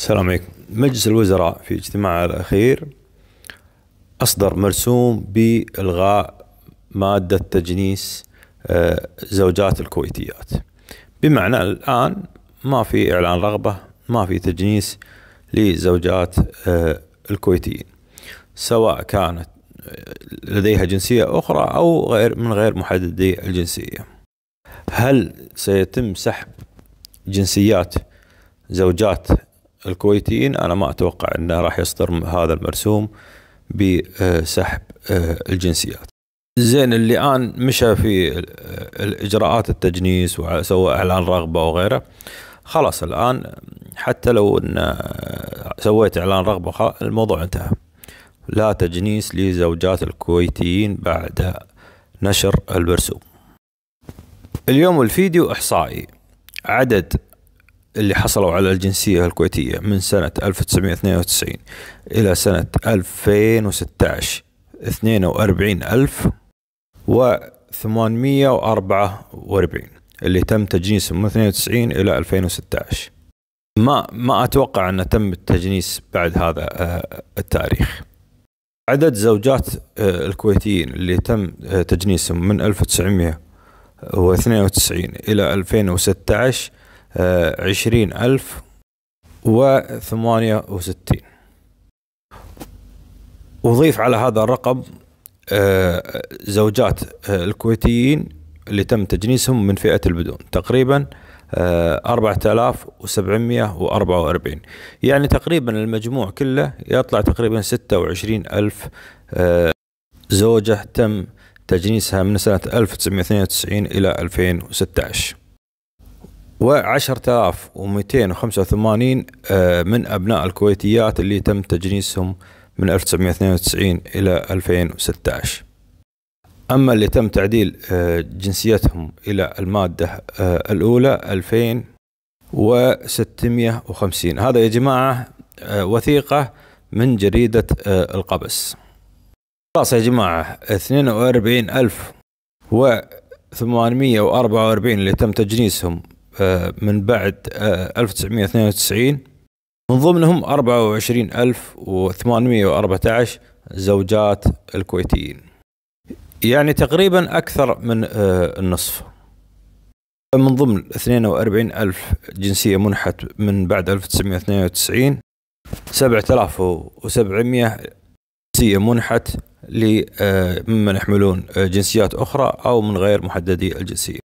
السلام عليكم مجلس الوزراء في اجتماعه الأخير أصدر مرسوم بإلغاء مادة تجنيس آه، زوجات الكويتيات بمعنى الآن ما في إعلان رغبة ما في تجنيس لزوجات آه، الكويتيين سواء كانت لديها جنسية أخرى أو غير من غير محددي الجنسية هل سيتم سحب جنسيات زوجات الكويتيين انا ما اتوقع انه راح يصدر هذا المرسوم بسحب آه، الجنسيات زين اللي الان مشى في الاجراءات التجنيس وسوى اعلان رغبه وغيره خلاص الان حتى لو ان آه، سويت اعلان رغبه الموضوع انتهى لا تجنيس لزوجات الكويتيين بعد نشر المرسوم اليوم الفيديو احصائي عدد اللي حصلوا على الجنسية الكويتية من سنة 1992 إلى سنة 2016 42000 و 844 اللي تم تجنيسهم من 92 إلى 2016 ما ما أتوقع أنه تم التجنيس بعد هذا آه، التاريخ عدد زوجات آه، الكويتيين اللي تم آه، تجنيسهم من 1992 إلى 2016 عشرين ألف وثمانية وستين أضيف على هذا الرقم آه، زوجات آه، الكويتيين اللي تم تجنيسهم من فئة البدون تقريبا 4744 آه، يعني تقريبا المجموع كله يطلع تقريبا 26000 زوجة تم تجنيسها من سنة 1992 إلى 2016 و10285 آه، من أبناء الكويتيات اللي تم تجنيسهم من 1992 إلى 2016 أما اللي تم تعديل آه، جنسيتهم إلى المادة آه، الأولى 2650 هذا يا جماعة وثيقة من جريدة القبس خلاص يا جماعة 42844 اللي تم تجنيسهم آه، من بعد 1992 آه، من ضمنهم 24814 زوجات الكويتيين يعني تقريبا أكثر من آه، النصف من ضمن 42000 جنسية منحت من بعد 1992 7700 جنسية منحت لممن يحملون جنسيات أخرى أو من غير محددي الجنسية